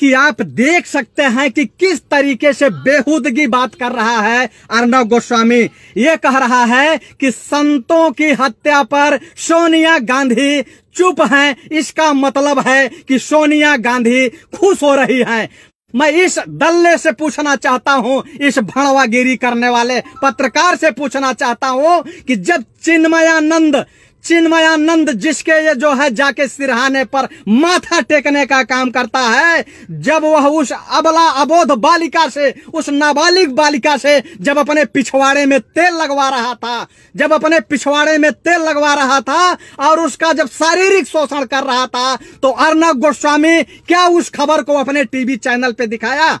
कि आप देख सकते हैं कि किस तरीके से बेहूदगी बात कर रहा है अर्णव गोस्वामी ये कह रहा है कि संतों की हत्या पर सोनिया गांधी चुप हैं इसका मतलब है कि सोनिया गांधी खुश हो रही हैं मैं इस दल्ले से पूछना चाहता हूं इस भड़वागिरी करने वाले पत्रकार से पूछना चाहता हूं कि जब चिन्मयानंद चिन्मयानंद जिसके ये जो है जाके सिरहाने पर माथा टेकने का काम करता है जब वह उस अबला अबोध बालिका से उस नाबालिग बालिका से जब अपने पिछवाड़े में तेल लगवा रहा था जब अपने पिछवाड़े में तेल लगवा रहा था और उसका जब शारीरिक शोषण कर रहा था तो अर्नब गोस्वामी क्या उस खबर को अपने टीवी चैनल पे दिखाया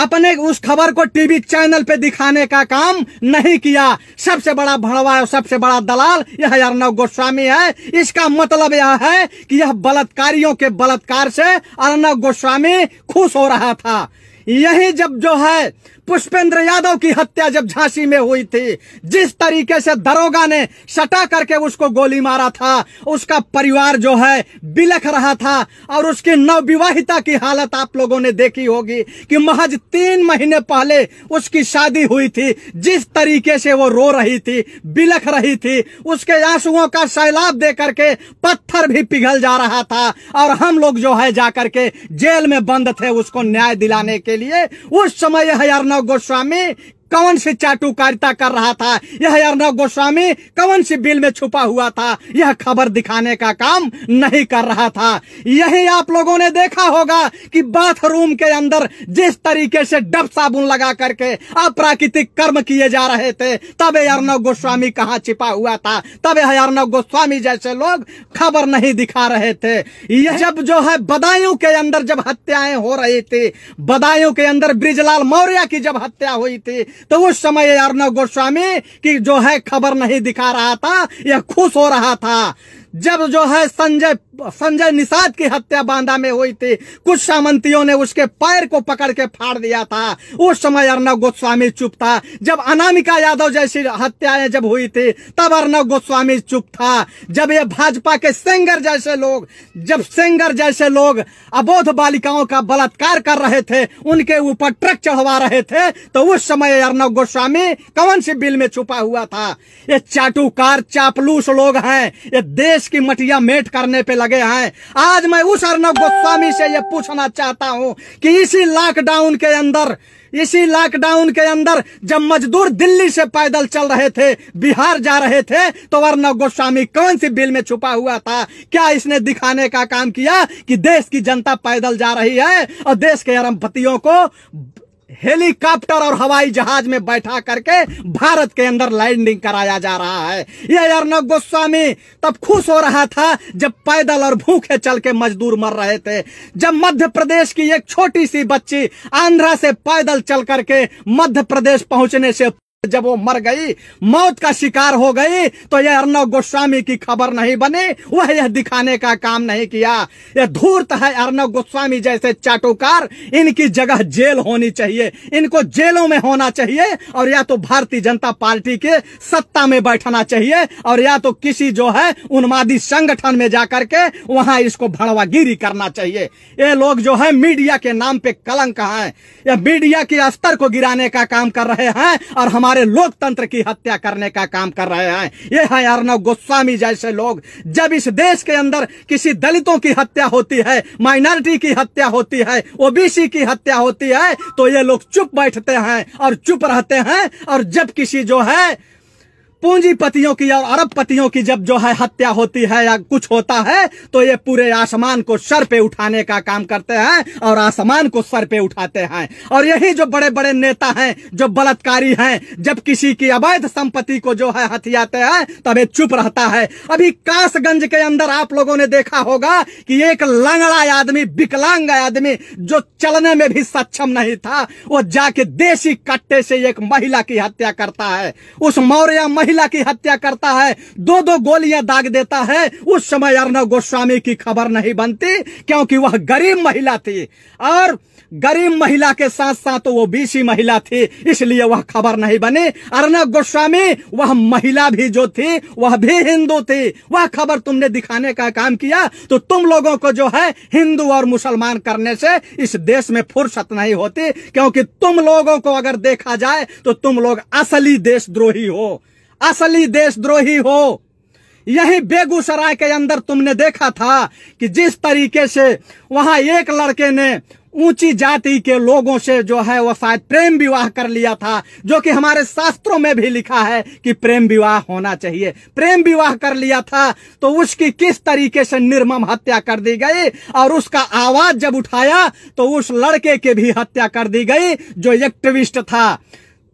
अपने उस खबर को टीवी चैनल पे दिखाने का काम नहीं किया सबसे बड़ा भड़वा और सबसे बड़ा दलाल यह अर्नब गोस्वामी है इसका मतलब यह है कि यह बलात्कारियों के बलात्कार से अर्नव गोस्वामी खुश हो रहा था यही जब जो है पुष्पेंद्र यादव की हत्या जब झांसी में हुई थी जिस तरीके से दरोगा ने सटा करके उसको गोली मारा था उसका परिवार जो है बिलख रहा था और उसकी नवविवाहिता की हालत आप लोगों ने देखी होगी कि महज तीन महीने पहले उसकी शादी हुई थी जिस तरीके से वो रो रही थी बिलख रही थी उसके आंसुओं का सैलाब दे करके पत्थर भी पिघल जा रहा था और हम लोग जो है जाकर के जेल में बंद थे उसको न्याय दिलाने के लिए उस समय यह Goswami कवन से चाटुकारिता कर रहा था यह अर्णव गोस्वामी कवन से बिल में छुपा हुआ था यह खबर दिखाने का काम नहीं कर रहा था यही आप लोगों ने देखा होगा कि बाथरूम के अंदर जिस तरीके से डब साबुन लगा करके अप्राकृतिक कर्म किए जा रहे थे तब अर्णव गोस्वामी कहाँ छिपा हुआ था तब यह अर्णव गोस्वामी जैसे लोग खबर नहीं दिखा रहे थे यह जब जो है बदायूं के अंदर जब हत्याएं हो रही थी बदायूं के अंदर ब्रिजलाल मौर्य की जब हत्या हुई थी तो उस समय अर्णव गोस्वामी की जो है खबर नहीं दिखा रहा था यह खुश हो रहा था जब जो है संजय संजय निषाद की हत्या बांदा में हुई थी कुछ सामंतियों ने उसके पैर को पकड़ के फाड़ दिया था उस समय अर्णव गोस्वामी चुप था जब अनामिका यादव जैसी हत्याएं जब हुई थी तब अर्णव गोस्वामी चुप था जब ये भाजपा के सेंगर जैसे लोग जब सेंगर जैसे लोग अबोध बालिकाओं का बलात्कार कर रहे थे उनके ऊपर ट्रक चढ़वा रहे थे तो उस समय अर्णव गोस्वामी कौन सी बिल में छुपा हुआ था ये चाटुकार चापलूस लोग हैं ये देश देश की मटिया मेट करने पे लगे हैं आज मैं उस अर्नब गोस्वामी से ये पूछना चाहता हूँ कि इसी लॉकडाउन के अंदर इसी लॉकडाउन के अंदर जब मजदूर दिल्ली से पैदल चल रहे थे बिहार जा रहे थे तो अर्नब गोस्वामी कौन सी बिल में छुपा हुआ था क्या इसने दिखाने का काम किया कि देश की जनता पैदल जा रही है और देश के अरबपतियों को हेलीकॉप्टर और हवाई जहाज में बैठा करके भारत के अंदर लैंडिंग कराया जा रहा है यह अर्नब गोस्वामी तब खुश हो रहा था जब पैदल और भूखे चल के मजदूर मर रहे थे जब मध्य प्रदेश की एक छोटी सी बच्ची आंध्रा से पैदल चल करके मध्य प्रदेश पहुंचने से जब वो मर गई मौत का शिकार हो गई तो यह अर्नव गोस्वामी की खबर नहीं बनी वह यह दिखाने का काम नहीं किया यह धूर्त है अर्नव गोस्वामी जैसे चाटुकार इनकी जगह जेल होनी चाहिए इनको जेलों में होना चाहिए और या तो भारतीय जनता पार्टी के सत्ता में बैठना चाहिए और या तो किसी जो है उन्मादी संगठन में जाकर के वहां इसको भड़वागिरी करना चाहिए ये लोग जो है मीडिया के नाम पे कलंक है यह मीडिया के स्तर को गिराने का काम कर रहे हैं और हमारे हमारे लोकतंत्र की हत्या करने का काम कर रहे हैं ये है अर्नब गोस्वामी जैसे लोग जब इस देश के अंदर किसी दलितों की हत्या होती है माइनॉरिटी की हत्या होती है ओबीसी की हत्या होती है तो ये लोग चुप बैठते हैं और चुप रहते हैं और जब किसी जो है पूंजीपतियों की और अरबपतियों की जब जो है हत्या होती है या कुछ होता है तो ये पूरे आसमान को सर पे उठाने का काम करते हैं और आसमान को सर पे उठाते हैं और यही जो बड़े बड़े नेता हैं जो बलात्कारी हैं जब किसी की अवैध संपत्ति को जो है हथियाते हैं तब ये चुप रहता है अभी कासगंज के अंदर आप लोगों ने देखा होगा कि एक लंगड़ा आदमी विकलांग आदमी जो चलने में भी सक्षम नहीं था वो जाके देसी कट्टे से एक महिला की हत्या करता है उस मौर्य महिला महिला की हत्या करता है दो दो गोलियां दाग देता है उस समय अर्नव गोस्वामी की खबर नहीं बनती क्योंकि वह गरीब महिला थी और गरीब महिला के साथ साथ वो बीसी महिला थी इसलिए वह खबर नहीं बनी अर्नब गोस्वामी वह महिला भी जो थी वह भी हिंदू थी वह खबर तुमने दिखाने का काम किया तो तुम लोगों को जो है हिंदू और मुसलमान करने से इस देश में फुर्सत नहीं होती क्योंकि तुम लोगों को अगर देखा जाए तो तुम लोग असली देशद्रोही हो असली देशद्रोही हो यही बेगूसराय के अंदर तुमने देखा था कि जिस तरीके से वहां एक लड़के ने ऊंची जाति के लोगों से जो है वह शायद प्रेम विवाह कर लिया था जो कि हमारे शास्त्रों में भी लिखा है कि प्रेम विवाह होना चाहिए प्रेम विवाह कर लिया था तो उसकी किस तरीके से निर्मम हत्या कर दी गई और उसका आवाज जब उठाया तो उस लड़के की भी हत्या कर दी गई जो एक्टिविस्ट था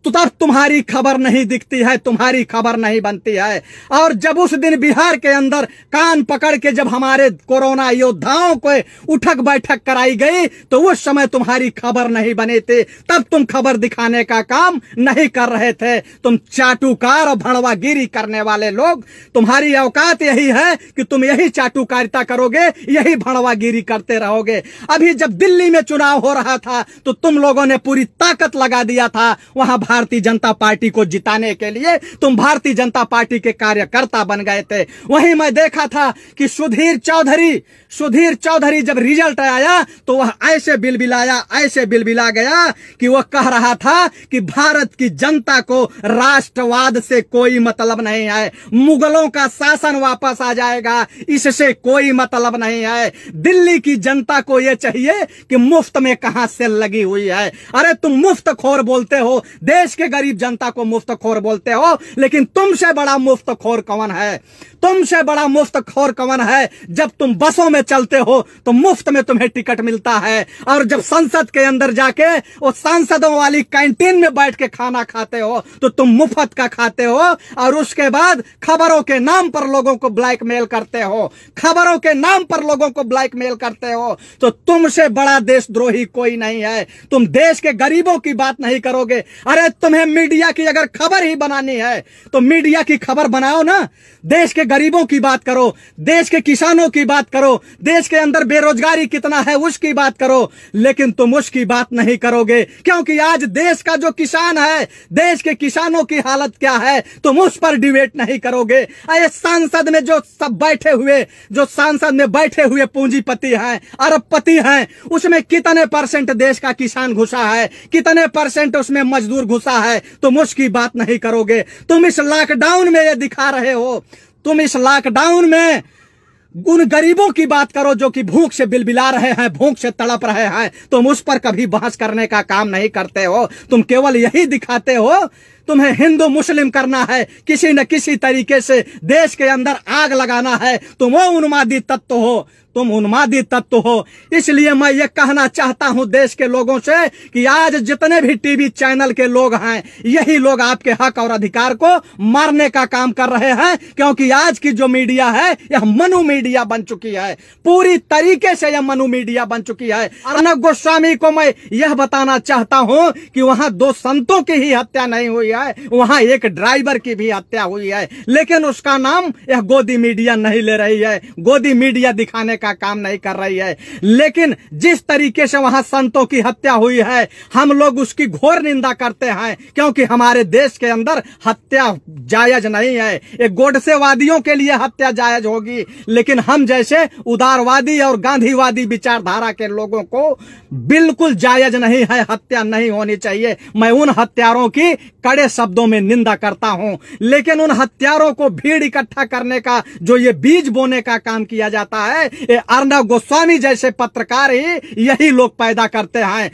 तो तब तुम्हारी खबर नहीं दिखती है तुम्हारी खबर नहीं बनती है और जब उस दिन बिहार के अंदर कान पकड़ के जब हमारे कोरोना योद्धाओं को उठक बैठक कराई गई तो उस समय तुम्हारी खबर नहीं बने थे तब तुम खबर दिखाने का काम नहीं कर रहे थे तुम चाटुकार और भड़वागिरी करने वाले लोग तुम्हारी औकात यही है कि तुम यही चाटुकारिता करोगे यही भड़वागिरी करते रहोगे अभी जब दिल्ली में चुनाव हो रहा था तो तुम लोगों ने पूरी ताकत लगा दिया था वहां भारतीय जनता पार्टी को जिताने के लिए तुम भारतीय जनता पार्टी के कार्यकर्ता बन गए थे वहीं मैं देखा था कि सुधीर चौधरी सुधीर चौधरी जब रिजल्ट आया तो वह ऐसे बिल बिलाया ऐसे बिल बिला गया कि वह कह रहा था कि भारत की जनता को राष्ट्रवाद से कोई मतलब नहीं है मुगलों का शासन वापस आ जाएगा इससे कोई मतलब नहीं है दिल्ली की जनता को यह चाहिए कि मुफ्त में कहा सेल लगी हुई है अरे तुम मुफ्त खोर बोलते हो दे देश के गरीब जनता को मुफ्त खोर बोलते हो लेकिन तुमसे बड़ा मुफ्त खोर कौन है तुमसे बड़ा मुफ्त खोर कौन है जब तुम बसों में चलते हो तो मुफ्त में तुम्हें टिकट मिलता है और जब संसद के अंदर जाके वो सांसदों वाली कैंटीन में बैठ के खाना खाते हो तो तुम मुफ्त का खाते हो और उसके बाद खबरों के नाम पर लोगों को ब्लैकमेल करते हो खबरों के नाम पर लोगों को ब्लैकमेल करते हो तो तुमसे बड़ा देशद्रोही कोई नहीं है तुम देश के गरीबों की बात नहीं करोगे अरे है तुम्हें मीडिया की अगर खबर ही बनानी है तो मीडिया की खबर बनाओ ना देश के गरीबों की बात करो देश के किसानों की बात करो देश के अंदर बेरोजगारी कितना है उसकी बात करो लेकिन तुम उसकी बात नहीं करोगे क्योंकि आज देश का जो किसान है देश के किसानों की हालत क्या है तुम उस पर डिबेट नहीं करोगे अरे सांसद में जो सब बैठे हुए जो सांसद में बैठे हुए पूंजीपति है अरबपति हैं उसमें कितने परसेंट देश का किसान घुसा है कितने परसेंट उसमें मजदूर घुस घुसा है तुम उसकी बात नहीं करोगे तुम इस लॉकडाउन में ये दिखा रहे हो तुम इस लॉकडाउन में उन गरीबों की बात करो जो कि भूख से बिलबिला रहे हैं भूख से तड़प रहे हैं तुम उस पर कभी बहस करने का काम नहीं करते हो तुम केवल यही दिखाते हो तुम्हें हिंदू मुस्लिम करना है किसी न किसी तरीके से देश के अंदर आग लगाना है तुम वो उन्मादी तत्व हो तुम उन्मादी तत्व हो इसलिए मैं ये कहना चाहता हूं देश के लोगों से कि आज जितने भी टीवी चैनल के लोग हैं यही लोग आपके हक और अधिकार को मारने का काम कर रहे हैं क्योंकि आज की जो मीडिया है यह मनु मीडिया बन चुकी है पूरी तरीके से यह मनु मीडिया बन चुकी है अर्नब गोस्वामी को मैं यह बताना चाहता हूँ कि वहां दो संतों की ही हत्या नहीं हुई है वहां एक ड्राइवर की भी हत्या हुई है लेकिन उसका नाम यह गोदी मीडिया नहीं ले रही है गोदी मीडिया दिखाने का का काम नहीं कर रही है लेकिन जिस तरीके से वहां संतों की हत्या हुई है हम लोग उसकी घोर निंदा करते हैं क्योंकि हमारे देश के अंदर हत्या जायज नहीं है एक गोडसेवादियों के लिए हत्या जायज होगी लेकिन हम जैसे उदारवादी और गांधीवादी विचारधारा के लोगों को बिल्कुल जायज नहीं है हत्या नहीं होनी चाहिए मैं उन हत्यारों की कड़े शब्दों में निंदा करता हूं लेकिन उन हत्यारों को भीड़ इकट्ठा करने का जो ये बीज बोने का काम किया जाता है अर्णव गोस्वामी जैसे पत्रकार ही यही लोग पैदा करते हैं